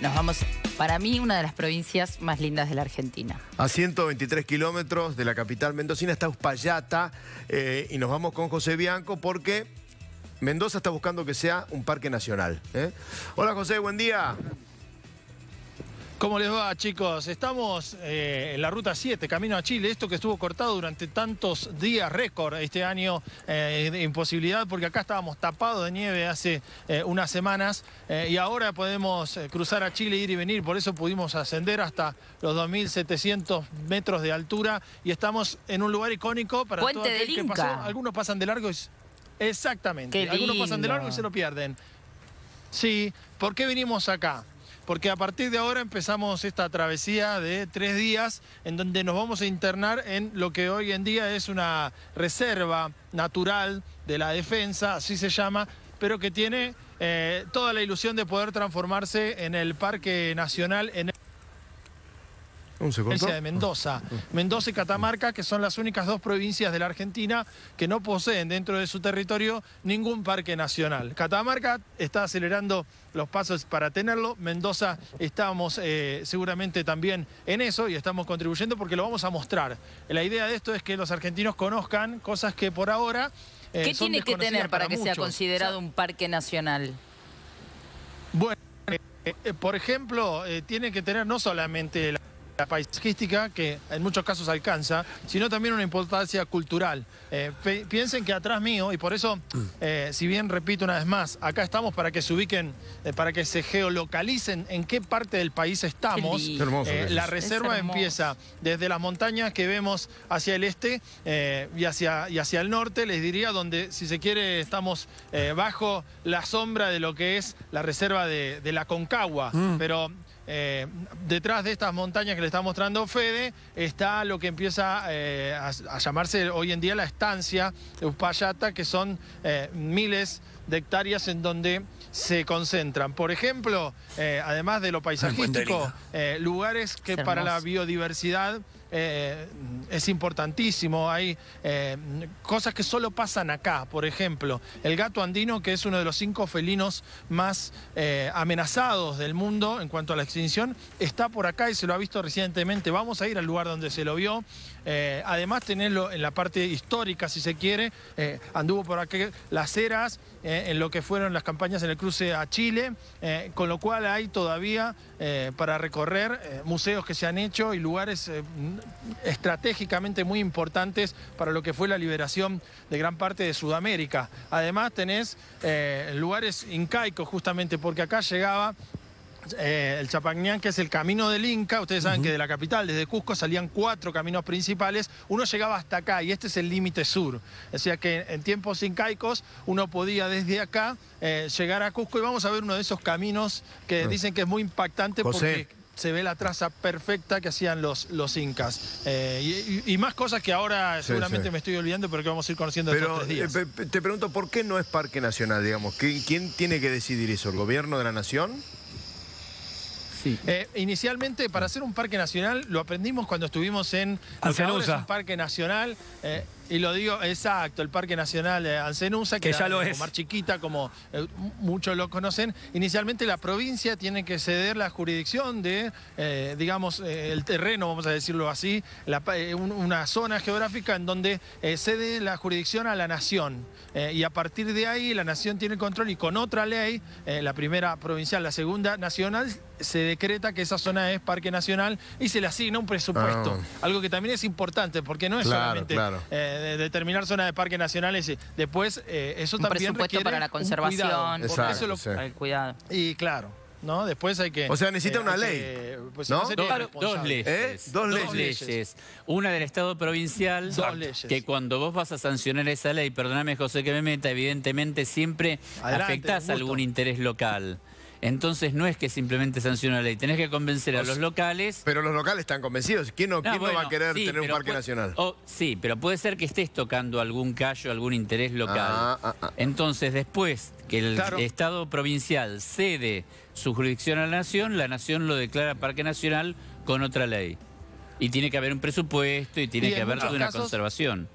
nos vamos, para mí, una de las provincias más lindas de la Argentina. A 123 kilómetros de la capital mendocina está Uspallata eh, y nos vamos con José Bianco porque Mendoza está buscando que sea un parque nacional. ¿eh? Hola José, buen día. ¿Cómo les va, chicos? Estamos eh, en la ruta 7, camino a Chile. Esto que estuvo cortado durante tantos días, récord este año, eh, de imposibilidad, porque acá estábamos tapados de nieve hace eh, unas semanas y ahora podemos cruzar a Chile, ir y venir. Por eso pudimos ascender hasta los 2.700 metros de altura y estamos en un lugar icónico para todo aquel que pasó. Algunos pasan de largo y... Exactamente. Algunos pasan de largo y se lo pierden. Sí, ¿por qué vinimos acá? porque a partir de ahora empezamos esta travesía de tres días en donde nos vamos a internar en lo que hoy en día es una reserva natural de la defensa, así se llama, pero que tiene eh, toda la ilusión de poder transformarse en el Parque Nacional. En de Mendoza. Ah. Ah. Mendoza y Catamarca, que son las únicas dos provincias de la Argentina que no poseen dentro de su territorio ningún parque nacional. Catamarca está acelerando los pasos para tenerlo. Mendoza estamos eh, seguramente también en eso y estamos contribuyendo porque lo vamos a mostrar. La idea de esto es que los argentinos conozcan cosas que por ahora... Eh, ¿Qué tiene que tener para, que sea considerado un parque nacional? Bueno, eh, por ejemplo, tiene que tener no solamente... La la paisajística, que en muchos casos alcanza, sino también una importancia cultural. Eh, piensen que atrás mío, y por eso, mm. eh, si bien repito una vez más, acá estamos para que se ubiquen, eh, para que se geolocalicen en qué parte del país estamos. la reserva empieza desde las montañas que vemos hacia el este y, hacia, y hacia el norte, les diría, donde si se quiere estamos bajo la sombra de lo que es la reserva de, la Concagua. Mm. Pero eh, detrás de estas montañas que le está mostrando Fede está lo que empieza eh, a, llamarse hoy en día la estancia de Uspallata, que son eh, miles de hectáreas en donde se concentran. Por ejemplo, además de lo paisajístico, lugares que para la biodiversidad eh, es importantísimo. Hay eh, cosas que solo pasan acá. Por ejemplo, el gato andino, que es uno de los cinco felinos más eh, amenazados del mundo en cuanto a la extinción, está por acá y se lo ha visto recientemente. Vamos a ir al lugar donde se lo vio. además, tenerlo en la parte histórica, si se quiere. anduvo por aquí las eras, en lo que fueron las campañas en el cruce a Chile, con lo cual hay todavía para recorrer museos que se han hecho y lugares estratégicamente muy importantes para lo que fue la liberación de gran parte de Sudamérica. Además tenés eh, lugares incaicos justamente porque acá llegaba eh, el Chapagnán, que es el camino del Inca. Ustedes saben que de la capital, desde Cusco, salían cuatro caminos principales. Uno llegaba hasta acá y este es el límite sur. O sea que en tiempos incaicos uno podía desde acá eh, llegar a Cusco y vamos a ver uno de esos caminos que dicen que es muy impactante porque se ve la traza perfecta que hacían los, los incas. Eh, y, más cosas que ahora seguramente me estoy olvidando, pero que vamos a ir conociendo pero, tres días. Eh, te pregunto, ¿por qué no es parque nacional, digamos? ¿Quién, ¿Quién tiene que decidir eso? ¿El gobierno de la nación? Sí. Eh, inicialmente, para hacer un parque nacional, lo aprendimos cuando estuvimos en... Lo un parque nacional... Y lo digo, exacto, el Parque Nacional de Ancenusa, que, ya lo es. Mar Chiquita, como eh, muchos lo conocen. Inicialmente la provincia tiene que ceder la jurisdicción de, eh, digamos, eh, el terreno, vamos a decirlo así, una zona geográfica en donde cede la jurisdicción a la nación. y a partir de ahí la nación tiene el control y con otra ley, la primera provincial, la segunda nacional, se decreta que esa zona es parque nacional y se le asigna un presupuesto. Ah. Algo que también es importante porque no es solamente determinar zonas de parques nacionales. Después, eh, eso un también presupuesto para la conservación. cuidado. Y claro, ¿no? Después hay que... O sea, necesita eh, una ley, pues, ¿Eh? dos, leyes, dos, leyes. Una del Estado provincial, que cuando vos vas a sancionar esa ley, perdóname José que me meta, evidentemente siempre afectás algún interés local. Entonces no es que simplemente sancione la ley, tenés que convencer a los locales. Pero los locales están convencidos. ¿Quién no, va a querer tener un parque nacional? sí, pero puede ser que estés tocando algún callo, algún interés local. Ah, ah, ah. Entonces después que el Estado provincial cede su jurisdicción a la nación, la nación lo declara parque nacional con otra ley. Y tiene que haber un presupuesto y tiene que haber una conservación.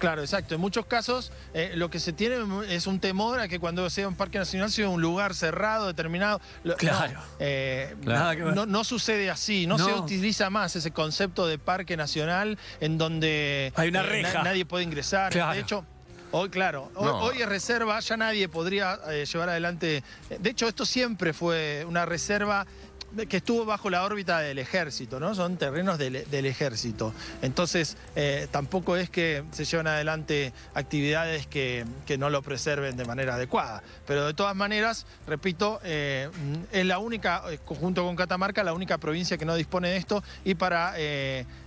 Claro, exacto. En muchos casos eh, lo que se tiene es un temor a que cuando sea un parque nacional sea un lugar cerrado, determinado. Claro. Eh, no, sucede así, no, se utiliza más ese concepto de parque nacional en donde Hay una eh, nadie puede ingresar. De hecho, Hoy, claro, hoy, es reserva, ya nadie podría llevar adelante. De hecho, esto siempre fue una reserva que estuvo bajo la órbita del ejército, ¿no? Son terrenos del, ejército. Entonces, eh, tampoco es que se lleven adelante actividades que, no lo preserven de manera adecuada. Pero de todas maneras, repito, eh, es la única, eh, junto con Catamarca, la única provincia que no dispone de esto y para,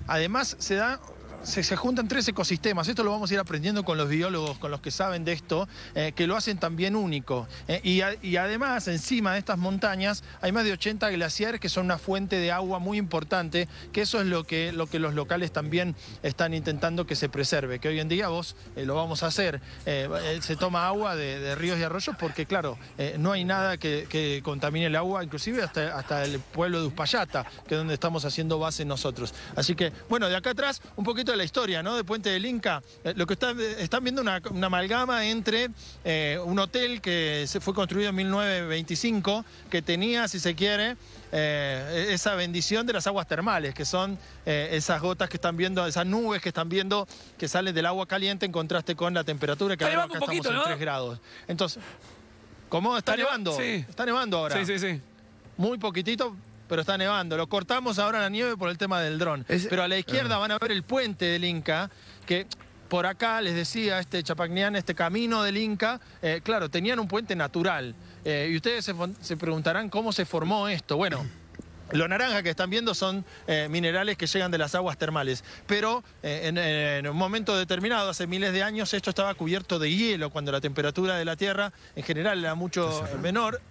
además, se da se, juntan tres ecosistemas. Esto lo vamos a ir aprendiendo con los biólogos, con los que saben de esto, eh, que lo hacen también único. Eh, y, además, encima de estas montañas, hay más de 80 glaciares que son una fuente de agua muy importante, que eso es lo que, lo que los locales también están intentando que se preserve, que hoy en día vos eh, lo vamos a hacer. se toma agua de, ríos y arroyos porque, claro, no hay nada que, contamine el agua, inclusive hasta, hasta el pueblo de Uspallata, que es donde estamos haciendo base nosotros. Así que, bueno, de acá atrás, un poquito la historia, ¿no? De Puente del Inca. Eh, lo que eh, están viendo una, una amalgama entre eh, un hotel que se fue construido en 1925, que tenía, si se quiere, e-, esa bendición de las aguas termales, que son esas gotas que están viendo, esas nubes que están viendo que salen del agua caliente en contraste con la temperatura que ahora estamos en 3 grados. Entonces, ¿cómo está, nevando? Está nevando ahora. Sí, sí, sí. Muy poquitito, pero está nevando. Lo cortamos ahora la nieve por el tema del dron. Pero a la izquierda van a ver el puente del Inca, que por acá, les decía, este Chapacnián, este camino del Inca, eh, claro, tenían un puente natural. Eh, y ustedes se, preguntarán cómo se formó esto. Bueno. lo naranja que están viendo son eh, minerales que llegan de las aguas termales, pero en, un momento determinado, hace miles de años, esto estaba cubierto de hielo cuando la temperatura de la Tierra en general era mucho menor.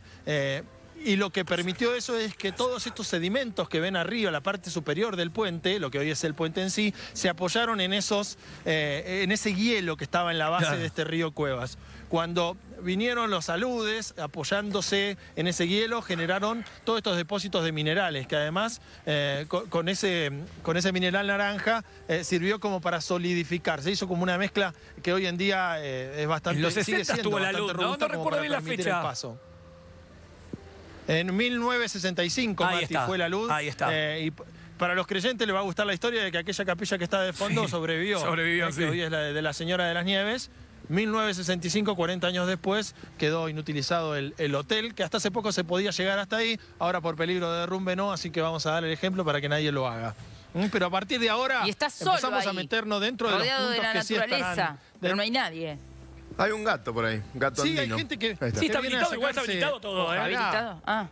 Y lo que permitió eso es que todos estos sedimentos que ven arriba, la parte superior del puente, lo que hoy es el puente en sí, se apoyaron en, esos, eh, en ese hielo que estaba en la base de este río Cuevas. Cuando vinieron los aludes apoyándose en ese hielo, generaron todos estos depósitos de minerales, que además eh, con, ese, con ese mineral naranja eh, sirvió como para solidificar. Se hizo como una mezcla que hoy en día es bastante... En la luz, ¿no? En 1965, ahí fue la luz. Ahí está. Eh, y para los creyentes les va a gustar la historia de que aquella capilla que está de fondo sobrevivió. Sobrevivió, sí. hoy es la de, la Señora de las Nieves. 1965, 40 años después, quedó inutilizado el, hotel, que hasta hace poco se podía llegar hasta ahí, ahora por peligro de derrumbe no, así que vamos a dar el ejemplo para que nadie lo haga. Mm, pero a partir de ahora y empezamos a meternos dentro de los puntos la naturaleza, pero no hay nadie. Hay un gato por ahí, un gato Sí, hay gente que... Sí, está habilitado, igual está habilitado todo, ¿eh? ¿Está ¿Habilitado? Ah.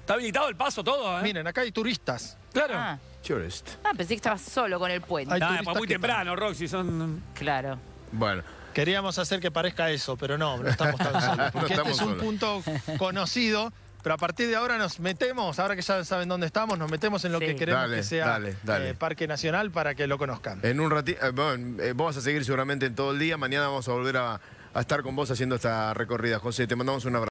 Está habilitado el paso todo, ¿eh? Miren, acá hay turistas. Claro. Ah. ah pensé que estabas solo con el puente. Ah, pues muy temprano, Roxy, son... Claro. Bueno, Queríamos hacer que parezca eso, pero no, no estamos tan solos. Porque este es un punto conocido pero a partir de ahora nos metemos, ahora que ya saben dónde estamos, nos metemos en lo que queremos que sea eh, Parque Nacional para que lo conozcan. En un ratito, eh, eh, vos vas a seguir seguramente en todo el día, mañana vamos a volver a, a estar con vos haciendo esta recorrida. José, te mandamos un abrazo.